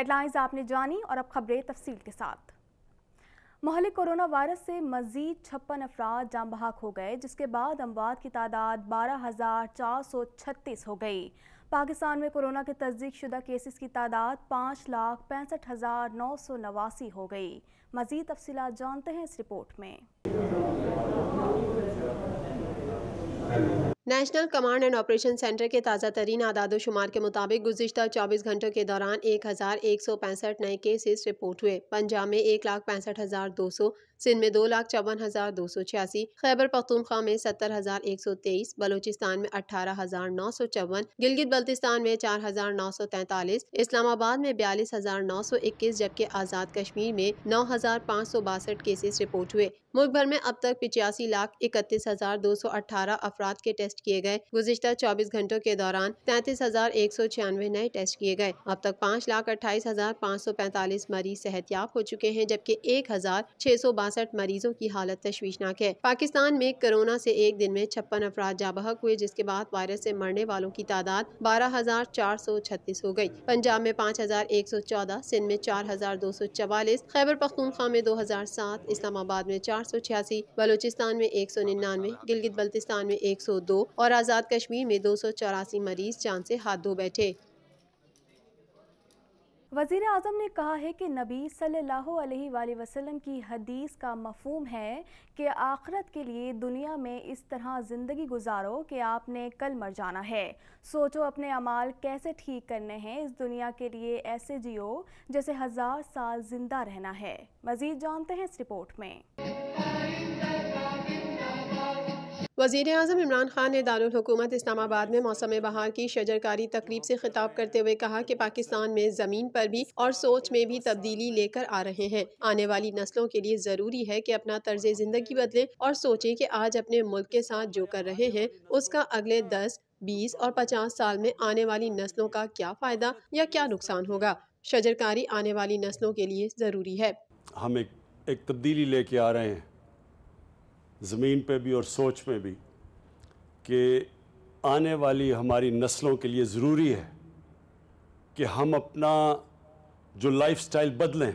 headlines आपने जानी और अब खबरें तफसील के साथ मोहल्ले कोरोना वायरस से मजीद छप्पन अफराद जाम बहाक हो गए जिसके बाद अमवात की तादाद बारह हज़ार चार सौ छत्तीस हो गई पाकिस्तान में कोरोना के तस्दीक शुदा केसेस की तादाद पाँच लाख पैंसठ हज़ार नौ सौ नवासी हो गई मजीद तफसी जानते हैं इस रिपोर्ट में national command and operation centre के ताज़ा तरीन आदाद शुमार के मुताबिक गुजशत चौबीस घंटों के दौरान एक हज़ार एक सौ पैंसठ नए केसेस रिपोर्ट हुए पंजाब में एक लाख पैंसठ हज़ार दो सौ सिंध में दो लाख चौवन हज़ार दो सौ छियासी खैबर पख्तूनख्वा में सत्तर हज़ार एक सौ तेईस बलोचिस्तान में अठारह हज़ार नौ सौ चौवन गिलगित बल्तिस्तान में चार हज़ार नौ सौ तैंतालीस इस्लामाबाद में बयालीस हज़ार नौ सौ इक्कीस जबकि आज़ाद कश्मीर में नौ हज़ार पाँच सौ बासठ केसेस रिपोर्ट हुए मुल्क भर में अब तक पिचासी लाख इकतीस हजार दो सौ अठारह अफराद के टेस्ट किए गए गुजशत चौबीस घंटों के दौरान तैतीस हजार एक सौ छियानवे नए टेस्ट किए गए अब तक पाँच लाख अट्ठाईस हजार पाँच सौ पैंतालीस मरीज सेहतियाब हो चुके हैं जबकि एक हजार छह सौ बासठ मरीजों की हालत तशवीशनाक है पाकिस्तान में कोरोना से एक दिन में छप्पन अफराद जाबहक हुए जिसके बाद वायरस से मरने वालों की तादाद बारह हजार चार सौ छत्तीस हो गई पंजाब में पाँच हजार एक सौ चौदह सिंध में चार हजार दो सौ चवालीस खैबर पख्तूनख्वा में दो हजार सात इस्लामाबाद में चार चार बलूचिस्तान में एक सौ निन्यानवे गिलगित बल्तिस्तान में एक सौ दो और आज़ाद कश्मीर में दो सौ चौरासी मरीज जान से हाथ धो बैठे वजीर अजम ने कहा है कि नबी सल्लल्लाहु अलैहि वसल्लम की हदीस का मफहम है कि आखरत के लिए दुनिया में इस तरह ज़िंदगी गुजारो कि आपने कल मर जाना है सोचो अपने अमाल कैसे ठीक करने हैं इस दुनिया के लिए ऐसे जियो जैसे हज़ार साल ज़िंदा रहना है मज़ीद जानते हैं इस रिपोर्ट में वजीर अजम इमरान खान ने दारकूमत इस्लामाबाद में मौसम बहार की शजरकारी तकरीब से खिताब करते हुए कहा कि पाकिस्तान में ज़मीन पर भी और सोच में भी तब्दीली लेकर आ रहे हैं आने वाली नस्लों के लिए ज़रूरी है कि अपना तर्ज ज़िंदगी बदलें और सोचें कि आज अपने मुल्क के साथ जो कर रहे हैं उसका अगले दस बीस और पचास साल में आने वाली नस्लों का क्या फ़ायदा या क्या नुकसान होगा शजरकारी आने वाली नस्लों के लिए ज़रूरी है हम एक, एक तब्दीली लेके आ रहे हैं ज़मीन पे भी और सोच में भी कि आने वाली हमारी नस्लों के लिए ज़रूरी है कि हम अपना जो लाइफस्टाइल बदलें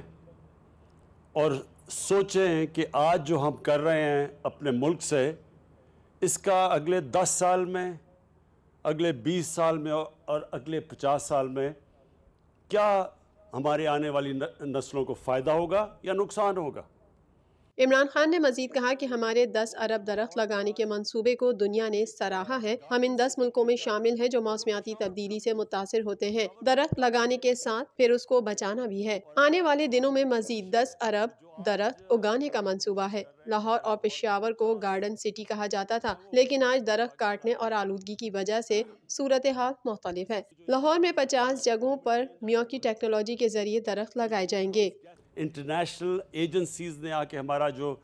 और सोचें कि आज जो हम कर रहे हैं अपने मुल्क से इसका अगले दस साल में अगले बीस साल में और अगले पचास साल में क्या हमारे आने वाली नस्लों को फ़ायदा होगा या नुकसान होगा इमरान खान ने मजीद कहा कि हमारे 10 अरब दरख्त लगाने के मंसूबे को दुनिया ने सराहा है हम इन 10 मुल्कों में शामिल हैं जो मौसमियाती तब्दीली से मुतासर होते हैं दरख्त लगाने के साथ फिर उसको बचाना भी है आने वाले दिनों में मजीद 10 अरब दरख्त उगाने का मंसूबा है लाहौर और पेशावर को गार्डन सिटी कहा जाता था लेकिन आज दरख्त काटने और आलूदगी की वजह से सूरत हाल मुख्तलिफ है लाहौर में पचास जगहों पर म्योकी टेक्नोलॉजी के जरिए दरख्त लगाए जाएंगे इंटरनेशनल एजेंसीज़ ने आके हमारा जो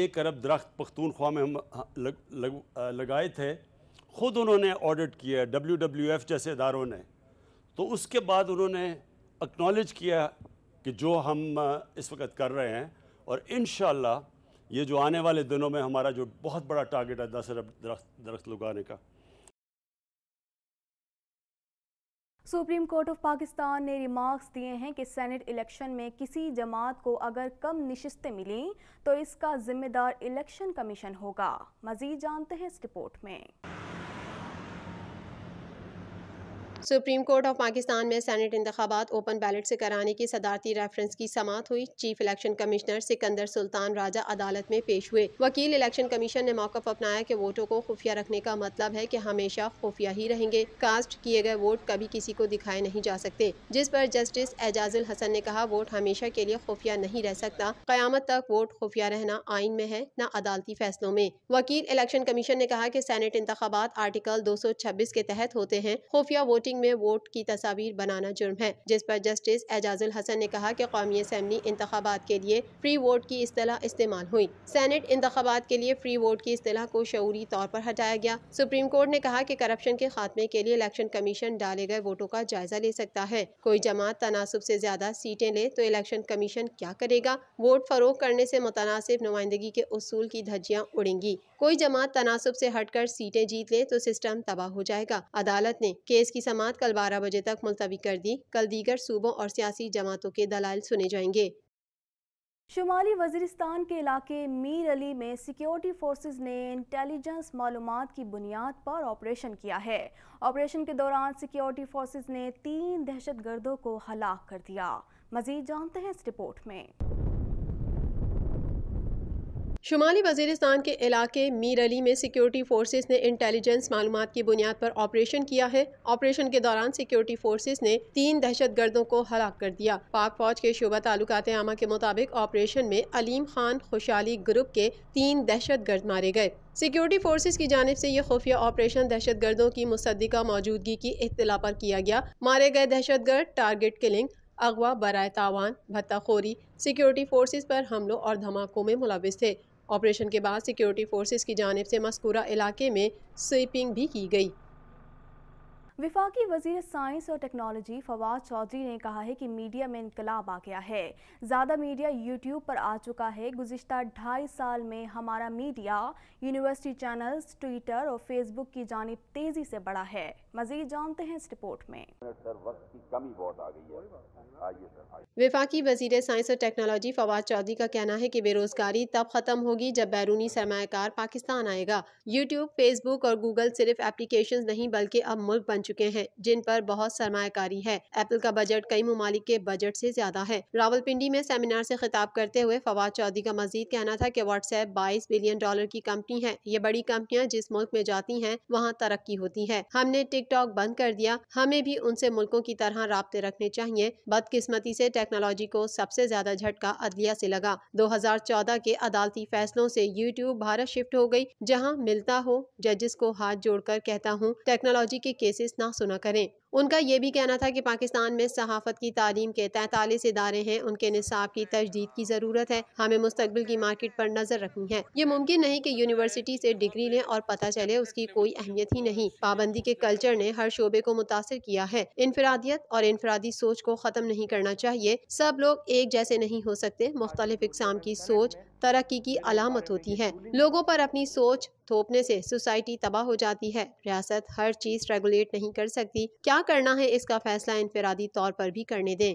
एक अरब दरख्त पख्तूनख्वा में हम हाँ, लग, लग, लगाए थे ख़ुद उन्होंने ऑडिट किया डब्ल्यू डब्ल्यू एफ़ जैसे इदारों ने तो उसके बाद उन्होंने एक्नॉलेज किया कि जो हम इस वक्त कर रहे हैं और इन ये जो आने वाले दिनों में हमारा जो बहुत बड़ा टारगेट है दस अरब दरख्त दरख्त लगाने का सुप्रीम कोर्ट ऑफ पाकिस्तान ने रिमार्क्स दिए हैं कि सेनेट इलेक्शन में किसी जमात को अगर कम नशस्तें मिली तो इसका जिम्मेदार इलेक्शन कमीशन होगा मजीद जानते हैं इस रिपोर्ट में सुप्रीम कोर्ट ऑफ पाकिस्तान में सैनेट इंतबात ओपन बैलेट से कराने की सदारती रेफरेंस की समात हुई chief election commissioner Sikandar Sultan Raja अदालत में पेश हुए वकील इलेक्शन कमीशन ने मौकफ अपनाया कि वोटों को खुफिया रखने का मतलब है कि हमेशा खुफिया ही रहेंगे कास्ट किए गए वोट कभी किसी को दिखाए नहीं जा सकते जिस पर जस्टिस एजाजुल हसन ने कहा वोट हमेशा के लिए खुफिया नहीं रह सकता क्यामत तक वोट खुफिया रहना आइन में है न अदालती फैसलों में वकील इलेक्शन कमीशन ने कहा की सैनेट इंतबात आर्टिकल दो सौ छब्बीस के तहत होते हैं खुफिया वोटिंग पोस्टिंग में वोट की तस्वीर बनाना जुर्म है जिस पर जस्टिस एजाजुल हसन ने कहा की कौमी असम्बली इंतबात के लिए फ्री वोट की असलाह इस्तेमाल हुई सैनेट इंतबात के लिए फ्री वोट की असलाह को शौरी तौर पर हटाया गया सुप्रीम कोर्ट ने कहा की करप्शन के खात्मे के लिए इलेक्शन कमीशन डाले गए वोटों का जायजा ले सकता है कोई जमात तनासब से ज्यादा सीटें ले तो इलेक्शन कमीशन क्या करेगा वोट फरोख करने से मुतनासिब नुमाइंदगी के उसूल की धज्जियाँ उड़ेंगी कोई जमात तनासब से हटकर सीटें जीत ले तो सिस्टम तबाह हो जाएगा अदालत ने केस की समाज जमात कल बारह बजे तक मुलतवी कर दी कल दीगर सूबों और सियासी जमातों के दलाल सुने जाएंगे शुमाली वजरिस्तान के इलाके मीर अली में सिक्योरिटी फोर्सेस ने इंटेलिजेंस मालूम की बुनियाद पर ऑपरेशन किया है ऑपरेशन के दौरान सिक्योरिटी फोर्सेस ने तीन दहशत गर्दों को हलाक कर दिया मजीद जानते हैं इस रिपोर्ट में शुमाली वजीरस्तान के इलाके मीर अली में सिक्योरिटी फोर्सेस ने इंटेलिजेंस मालूम की बुनियाद पर ऑपरेशन किया है ऑपरेशन के दौरान सिक्योरिटी फोर्सेस ने तीन दहशत गर्दों को हलाक कर दिया पाक फौज के शोबा तालुकात आमा के मुताबिक ऑपरेशन में अलीम खान खुशहाली ग्रुप के तीन दहशत गर्द मारे गए सिक्योरिटी फोर्सेस की जानब से ये खुफिया ऑपरेशन दहशत गर्दों की मुसदिका मौजूदगी की इतला पर किया गया मारे गए दहशत गर्द टारगेट किलिंग अगवा बरए तावान भत्ताखोरी सिक्योरिटी फोर्सेज पर हमलों और धमाकों में मुलविस थे ऑपरेशन के बाद सिक्योरिटी फोर्सेस की जानब से मस्कूरा इलाके में स्वीपिंग भी की गई विफाकी वजीर साइंस और टेक्नोलॉजी फवाद चौधरी ने कहा है कि मीडिया में इनकलाब आ गया है ज़्यादा मीडिया यूट्यूब पर आ चुका है गुज्त ढाई साल में हमारा मीडिया यूनिवर्सिटी चैनल्स ट्विटर और फेसबुक की जानब तेज़ी से बढ़ा है मजीद जानते हैं इस रिपोर्ट में सर विफाकी वजीर साइंस और टेक्नोलॉजी फवाद चौधरी का कहना है कि बेरोजगारी तब खत्म होगी जब बैरूनी सरमाकार पाकिस्तान आएगा यूट्यूब फेसबुक और गूगल सिर्फ एप्लीकेशन नहीं बल्कि अब मुल्क बन चुके हैं जिन पर बहुत सरमाकारी है एप्पल का बजट कई ममालिक के बजट ऐसी ज्यादा है रावलपिंडी में सेमिनार ऐसी से खिताब करते हुए फवाद चौधरी का मजीद कहना था की व्हाट्सएप बाईस बिलियन डॉलर की कंपनी है ये बड़ी कंपनियाँ जिस मुल्क में जाती है वहाँ तरक्की होती है हमने टिकटॉक बंद कर दिया हमें भी उनसे मुल्कों की तरह रबते रखने चाहिए बदकिस्मती से टेक्नोलॉजी को सबसे ज्यादा झटका अदलिया से लगा 2014 के अदालती फैसलों से यूट्यूब भारत शिफ्ट हो गई जहां मिलता हो जजिस को हाथ जोड़कर कहता हूं टेक्नोलॉजी के केसेस ना सुना करें उनका यह भी कहना था कि पाकिस्तान में सहाफ़त की तालीम के तैतालीस इदारे हैं उनके निसाब की तजदीद की ज़रूरत है हमें मुस्तबिल की मार्केट पर नज़र रखनी है ये मुमकिन नहीं कि यूनिवर्सिटी से डिग्री लें और पता चले उसकी कोई अहमियत ही नहीं पाबंदी के कल्चर ने हर शोबे को मुतासर किया है इनफरादियत और इनफरादी सोच को ख़त्म नहीं करना चाहिए सब लोग एक जैसे नहीं हो सकते मुख्तलिफ इकसाम की सोच तरक्की की अलामत होती है लोगों पर अपनी सोच थोपने से सोसाइटी तबाह हो जाती है रियासत हर चीज रेगुलेट नहीं कर सकती क्या करना है इसका फैसला इनफरादी तौर पर भी करने दें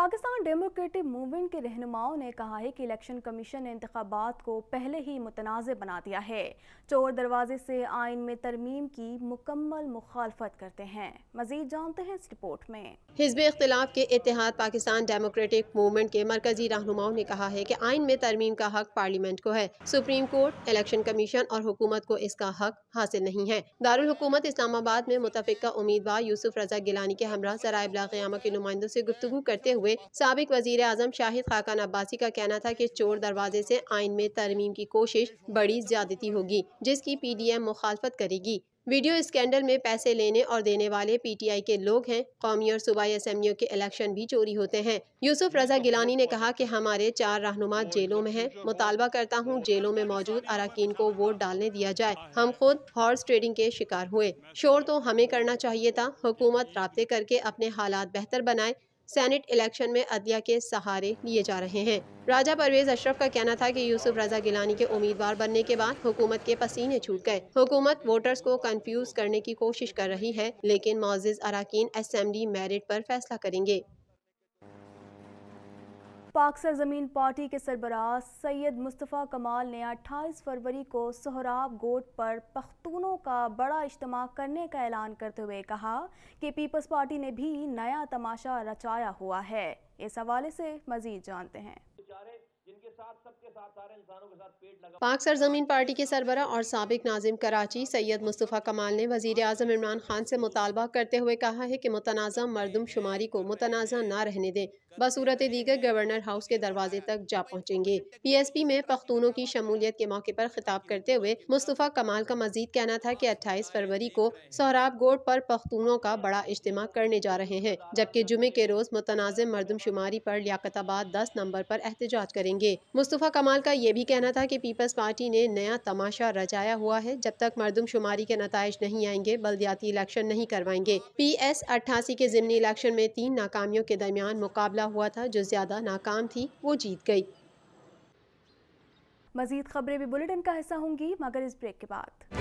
पाकिस्तान डेमोक्रेटिक मूवमेंट के रहनुमाओं ने कहा है कि इलेक्शन कमीशन ने इंतबात को पहले ही मुतनाज़ बना दिया है चोर दरवाजे से आइन में तरमीम की मुकम्मल मुखालफत करते हैं मजीद जानते हैं इस रिपोर्ट में हिजब इख्तलाफ के इतिहाद पाकिस्तान डेमोक्रेटिक मूवमेंट के मरकजी रहनुमाओं ने कहा है की आइन में तरमीम का हक पार्लियामेंट को है सुप्रीम कोर्ट इलेक्शन कमीशन और हुकूमत को इसका हक हासिल नहीं है दारकूमत इस्लामाबाद में मुतफ़ा उम्मीदवार यूसुफ रजा गिलानी के हमरा सराय ब्लाक के नुमाइंदों ऐसी गुफ्तु करते हुए हुए सबक वजीर अजम शाहिद खाकान अब्बासी का कहना था कि चोर दरवाजे से आइन में तरमीम की कोशिश बड़ी ज्यादती होगी जिसकी पी डी एम मुखालफत करेगी वीडियो स्कैंडल में पैसे लेने और देने वाले पीटीआई के लोग हैं कौमी और सूबाई असम्बलियों के इलेक्शन भी चोरी होते हैं यूसुफ रजा गिलानी ने कहा कि हमारे चार रहनुमा जेलों में हैं मुतालबा करता हूं जेलों में मौजूद अरकान को वोट डालने दिया जाए हम खुद हॉर्स ट्रेडिंग के शिकार हुए शोर तो हमें करना चाहिए था हुकूमत रबते करके अपने हालात बेहतर बनाए सेनेट इलेक्शन में अदिया के सहारे लिए जा रहे हैं राजा परवेज अशरफ का कहना था कि यूसुफ रजा गिलानी के उम्मीदवार बनने के बाद हुकूमत के पसीने छूट गए हुकूमत वोटर्स को कंफ्यूज करने की कोशिश कर रही है लेकिन मोजिज अरकान असम्बली मेरिट पर फैसला करेंगे पाक सरजमीन पार्टी के सरबराह सैयद मुस्तफ़ा कमाल ने 28 फरवरी को सोहराब गोट पर पख्तूनों का बड़ा इज्तम करने का ऐलान करते हुए कहा कि पीपल्स पार्टी ने भी नया तमाशा रचाया हुआ है इस हवाले से मजीद जानते हैं पाक सरजमीन पार्टी के सरबरा और सबक नाजिम कराची सैयद मुस्तफ़ा कमाल ने वजीर अजम इमरान खान से मुतालबा करते हुए कहा है कि मुतनाज़ा मरदम शुमारी को मुतनाज़ा न रहने दें बसूरत दीगर गवर्नर हाउस के दरवाजे तक जा पहुँचेंगे पी एस पी में पख्तूनों की शमूलियत के मौके आरोप खिताब करते हुए मुस्तफ़ा कमाल का मजीद कहना था की अट्ठाईस फरवरी को सौराब गोड पर पख्तूनों का बड़ा इज्तम करने जा रहे हैं जबकि जुमे के रोज मुतनाज़ मरदमशुमारी पर लियाकताबाद दस नंबर पर एहतजाज करेंगे मुस्तफ़ा कमाल का ये भी कहना था कि पीपल्स पार्टी ने नया तमाशा रचाया हुआ है जब तक मरदमशुमारी के नतज नहीं आएंगे बल्दियाती इलेक्शन नहीं करवाएंगे पी एस अट्ठासी के ज़मनी इलेक्शन में तीन नाकामियों के दरमियान मुकाबला मुकाबला हुआ था जो ज़्यादा नाकाम थी वो जीत गई मजीद खबरें भी बुलेटिन का हिस्सा होंगी मगर इस ब्रेक के बाद